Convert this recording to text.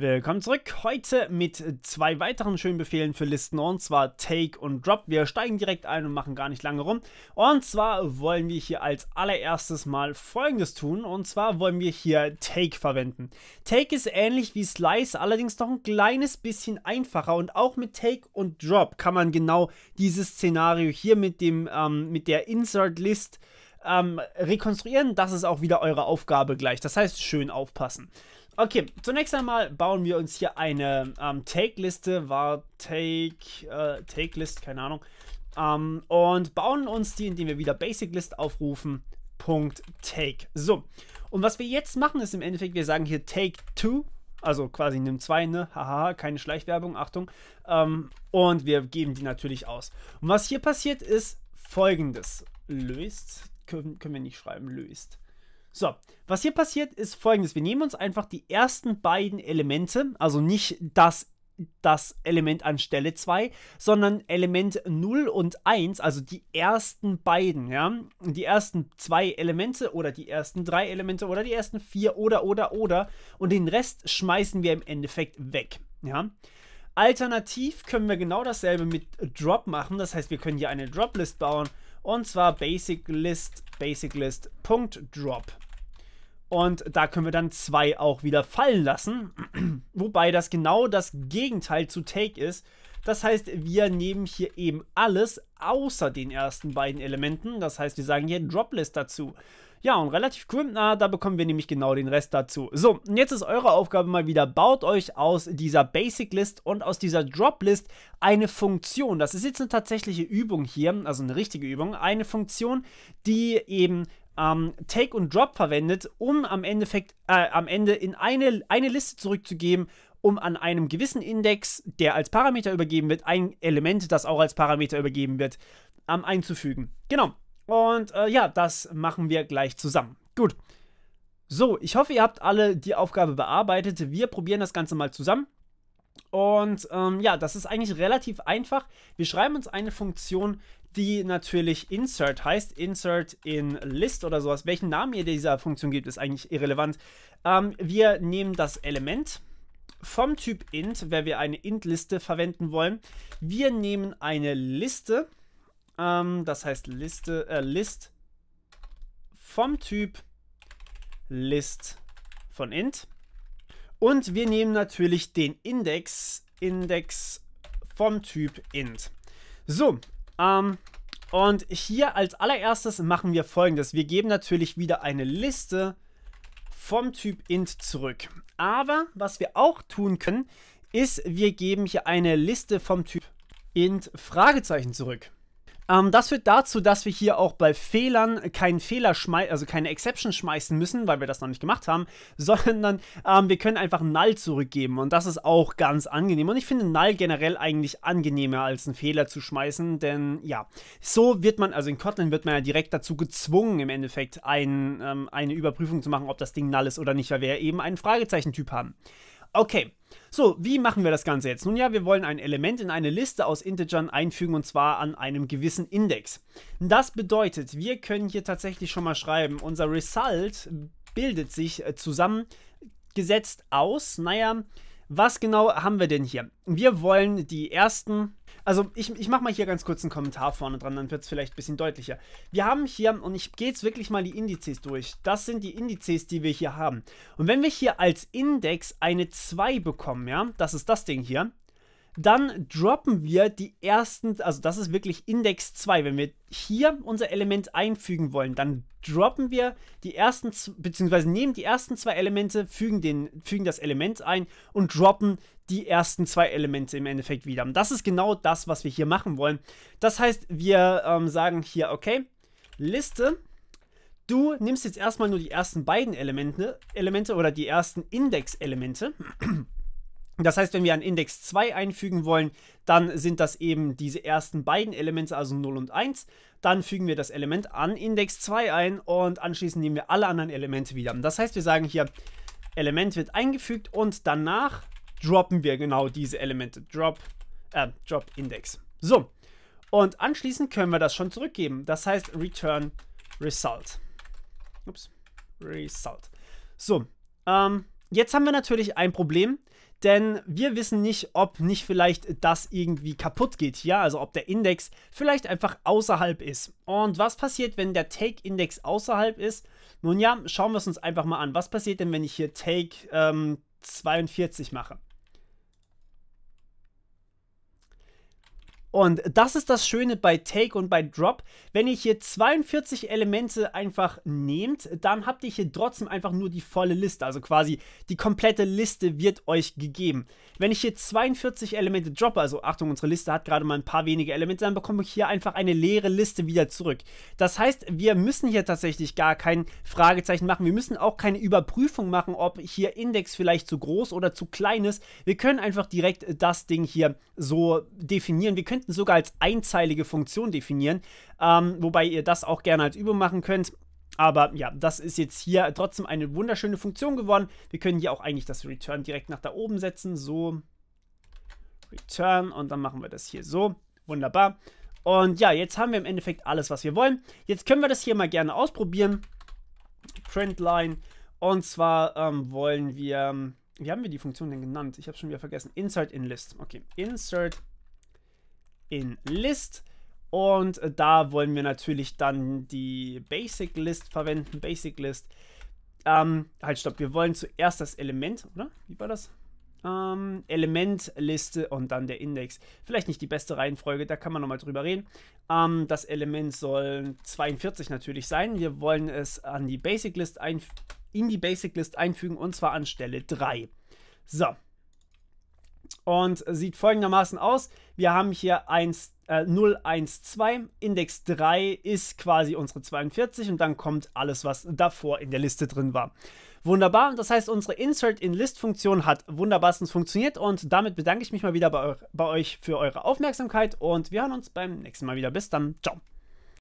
Willkommen zurück. Heute mit zwei weiteren schönen Befehlen für Listen und zwar Take und Drop. Wir steigen direkt ein und machen gar nicht lange rum. Und zwar wollen wir hier als allererstes mal folgendes tun und zwar wollen wir hier Take verwenden. Take ist ähnlich wie Slice, allerdings noch ein kleines bisschen einfacher und auch mit Take und Drop kann man genau dieses Szenario hier mit, dem, ähm, mit der Insert List ähm, rekonstruieren. Das ist auch wieder eure Aufgabe gleich. Das heißt, schön aufpassen. Okay, zunächst einmal bauen wir uns hier eine ähm, Take-Liste, war Take, äh, Take-List, keine Ahnung, ähm, und bauen uns die, indem wir wieder Basic-List aufrufen, Punkt Take. So, und was wir jetzt machen, ist im Endeffekt, wir sagen hier Take 2, also quasi nimm 2, ne, haha, keine Schleichwerbung, Achtung, ähm, und wir geben die natürlich aus. Und was hier passiert, ist folgendes, löst, können, können wir nicht schreiben, löst, so, was hier passiert ist folgendes. Wir nehmen uns einfach die ersten beiden Elemente, also nicht das das Element an Stelle 2, sondern Element 0 und 1, also die ersten beiden, ja, die ersten zwei Elemente oder die ersten drei Elemente oder die ersten vier oder oder oder und den Rest schmeißen wir im Endeffekt weg, ja. Alternativ können wir genau dasselbe mit Drop machen, das heißt, wir können hier eine Drop-List bauen und zwar Basic List, Basic List.drop. Und da können wir dann zwei auch wieder fallen lassen. Wobei das genau das Gegenteil zu Take ist. Das heißt, wir nehmen hier eben alles außer den ersten beiden Elementen. Das heißt, wir sagen hier Droplist dazu. Ja, und relativ cool, na, da bekommen wir nämlich genau den Rest dazu. So, und jetzt ist eure Aufgabe mal wieder, baut euch aus dieser Basic List und aus dieser Drop List eine Funktion. Das ist jetzt eine tatsächliche Übung hier, also eine richtige Übung, eine Funktion, die eben ähm, Take und Drop verwendet, um am, Endeffekt, äh, am Ende in eine, eine Liste zurückzugeben, um an einem gewissen Index, der als Parameter übergeben wird, ein Element, das auch als Parameter übergeben wird, ähm, einzufügen. Genau. Und äh, ja, das machen wir gleich zusammen. Gut. So, ich hoffe, ihr habt alle die Aufgabe bearbeitet. Wir probieren das Ganze mal zusammen. Und ähm, ja, das ist eigentlich relativ einfach. Wir schreiben uns eine Funktion, die natürlich Insert heißt, Insert in List oder sowas. Welchen Namen ihr dieser Funktion gibt, ist eigentlich irrelevant. Ähm, wir nehmen das Element vom Typ int, wenn wir eine int-Liste verwenden wollen. Wir nehmen eine Liste, ähm, das heißt Liste, äh, List vom Typ List von int. Und wir nehmen natürlich den Index, Index vom Typ int. So, ähm, und hier als allererstes machen wir folgendes. Wir geben natürlich wieder eine Liste vom Typ int zurück. Aber was wir auch tun können, ist, wir geben hier eine Liste vom Typ int Fragezeichen zurück. Ähm, das führt dazu, dass wir hier auch bei Fehlern keinen Fehler schmeißen, also keine Exception schmeißen müssen, weil wir das noch nicht gemacht haben, sondern ähm, wir können einfach Null zurückgeben und das ist auch ganz angenehm. Und ich finde Null generell eigentlich angenehmer als einen Fehler zu schmeißen, denn ja, so wird man, also in Kotlin wird man ja direkt dazu gezwungen, im Endeffekt ein, ähm, eine Überprüfung zu machen, ob das Ding Null ist oder nicht, weil wir ja eben einen Fragezeichentyp haben. Okay. So, wie machen wir das Ganze jetzt? Nun ja, wir wollen ein Element in eine Liste aus Integern einfügen und zwar an einem gewissen Index. Das bedeutet, wir können hier tatsächlich schon mal schreiben, unser Result bildet sich äh, zusammengesetzt aus, naja, was genau haben wir denn hier? Wir wollen die ersten also ich, ich mache mal hier ganz kurz einen Kommentar vorne dran, dann wird es vielleicht ein bisschen deutlicher. Wir haben hier, und ich gehe jetzt wirklich mal die Indizes durch, das sind die Indizes, die wir hier haben. Und wenn wir hier als Index eine 2 bekommen, ja, das ist das Ding hier, dann droppen wir die ersten, also das ist wirklich Index 2. Wenn wir hier unser Element einfügen wollen, dann droppen wir die ersten, beziehungsweise nehmen die ersten zwei Elemente, fügen, den, fügen das Element ein und droppen die ersten zwei Elemente im Endeffekt wieder. Und das ist genau das, was wir hier machen wollen. Das heißt, wir ähm, sagen hier, okay, Liste, du nimmst jetzt erstmal nur die ersten beiden Elemente, Elemente oder die ersten Index-Elemente. Das heißt, wenn wir einen Index 2 einfügen wollen, dann sind das eben diese ersten beiden Elemente, also 0 und 1. Dann fügen wir das Element an Index 2 ein und anschließend nehmen wir alle anderen Elemente wieder. Das heißt, wir sagen hier, Element wird eingefügt und danach droppen wir genau diese Elemente. Drop, äh, Drop Index. So, und anschließend können wir das schon zurückgeben. Das heißt, Return Result. Ups, Result. So, ähm, jetzt haben wir natürlich ein Problem denn wir wissen nicht, ob nicht vielleicht das irgendwie kaputt geht hier, also ob der Index vielleicht einfach außerhalb ist. Und was passiert, wenn der Take-Index außerhalb ist? Nun ja, schauen wir es uns einfach mal an. Was passiert denn, wenn ich hier Take ähm, 42 mache? Und das ist das Schöne bei Take und bei Drop. Wenn ihr hier 42 Elemente einfach nehmt, dann habt ihr hier trotzdem einfach nur die volle Liste. Also quasi die komplette Liste wird euch gegeben. Wenn ich hier 42 Elemente droppe, also Achtung, unsere Liste hat gerade mal ein paar wenige Elemente, dann bekomme ich hier einfach eine leere Liste wieder zurück. Das heißt, wir müssen hier tatsächlich gar kein Fragezeichen machen. Wir müssen auch keine Überprüfung machen, ob hier Index vielleicht zu groß oder zu klein ist. Wir können einfach direkt das Ding hier so definieren. Wir können könnten sogar als einzeilige Funktion definieren, ähm, wobei ihr das auch gerne als Übung machen könnt. Aber ja, das ist jetzt hier trotzdem eine wunderschöne Funktion geworden. Wir können hier auch eigentlich das Return direkt nach da oben setzen. So, Return und dann machen wir das hier so. Wunderbar. Und ja, jetzt haben wir im Endeffekt alles, was wir wollen. Jetzt können wir das hier mal gerne ausprobieren. Printline. Und zwar ähm, wollen wir, ähm, wie haben wir die Funktion denn genannt? Ich habe schon wieder vergessen. Insert in List. Okay, Insert in List. Und da wollen wir natürlich dann die Basic List verwenden. Basic List. Ähm, halt, stopp. Wir wollen zuerst das Element, oder? Wie war das? Ähm, Elementliste und dann der Index. Vielleicht nicht die beste Reihenfolge, da kann man nochmal drüber reden. Ähm, das Element soll 42 natürlich sein. Wir wollen es an die Basic List in die Basic List einfügen und zwar an Stelle 3. So, und sieht folgendermaßen aus. Wir haben hier 1, äh, 0, 1, 2. Index 3 ist quasi unsere 42 und dann kommt alles, was davor in der Liste drin war. Wunderbar, das heißt, unsere Insert-in-List-Funktion hat wunderbarstens funktioniert und damit bedanke ich mich mal wieder bei, eu bei euch für eure Aufmerksamkeit und wir hören uns beim nächsten Mal wieder. Bis dann, ciao.